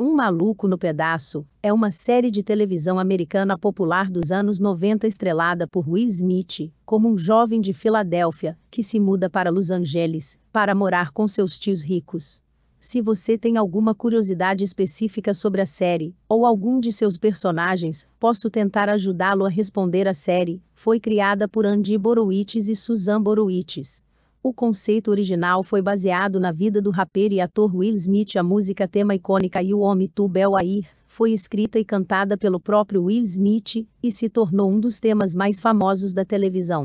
Um Maluco no Pedaço é uma série de televisão americana popular dos anos 90 estrelada por Will Smith, como um jovem de Filadélfia que se muda para Los Angeles para morar com seus tios ricos. Se você tem alguma curiosidade específica sobre a série ou algum de seus personagens, posso tentar ajudá-lo a responder a série. Foi criada por Andy Borowitz e Susan Borowitz. O conceito original foi baseado na vida do rapper e ator Will Smith. A música tema icônica You Home To Bel Air foi escrita e cantada pelo próprio Will Smith e se tornou um dos temas mais famosos da televisão.